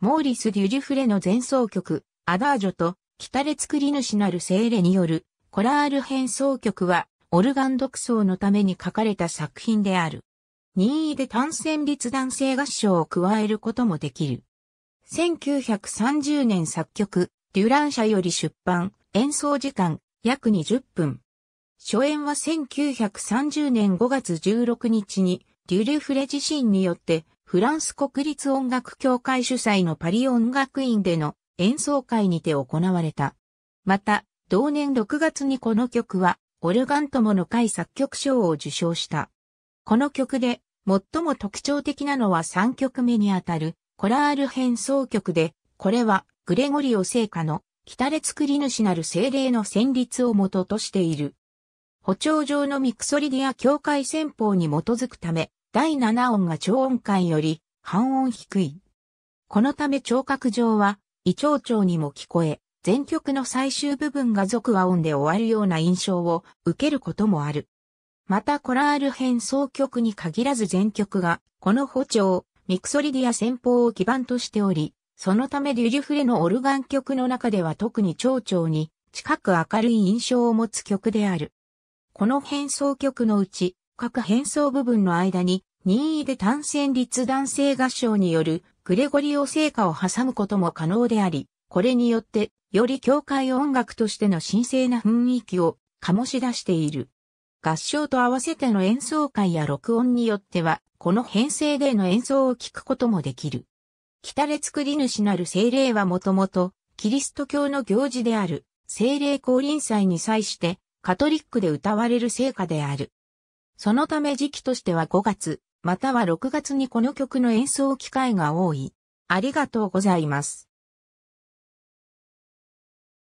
モーリス・デュジュフレの前奏曲、アダージョと、北レ作り主なる精霊による、コラール変奏曲は、オルガン独奏のために書かれた作品である。任意で単旋律男性合唱を加えることもできる。1930年作曲、デュラン社より出版、演奏時間、約20分。初演は1930年5月16日に、デュルフレ自身によってフランス国立音楽協会主催のパリ音楽院での演奏会にて行われた。また、同年6月にこの曲は、オルガントモの会作曲賞を受賞した。この曲で、最も特徴的なのは3曲目にあたる、コラール変奏曲で、これは、グレゴリオ聖歌の、北れ作り主なる精霊の旋律を元としている。補聴上のミクソリディア境会戦法に基づくため、第7音が超音階より半音低い。このため聴覚上は、胃腸腸にも聞こえ、全曲の最終部分が俗和音で終わるような印象を受けることもある。またコラール変奏曲に限らず全曲が、この補聴、ミクソリディア戦法を基盤としており、そのためデュリュフレのオルガン曲の中では特に蝶々に近く明るい印象を持つ曲である。この変奏曲のうち、各変奏部分の間に任意で単線立男性合唱によるグレゴリオ聖歌を挟むことも可能であり、これによって、より教会音楽としての神聖な雰囲気を醸し出している。合唱と合わせての演奏会や録音によっては、この編成での演奏を聴くこともできる。北れ作り主なる精霊はもともと、キリスト教の行事である、聖霊降臨祭に際して、カトリックで歌われる聖歌である。そのため時期としては5月、または6月にこの曲の演奏機会が多い。ありがとうございます。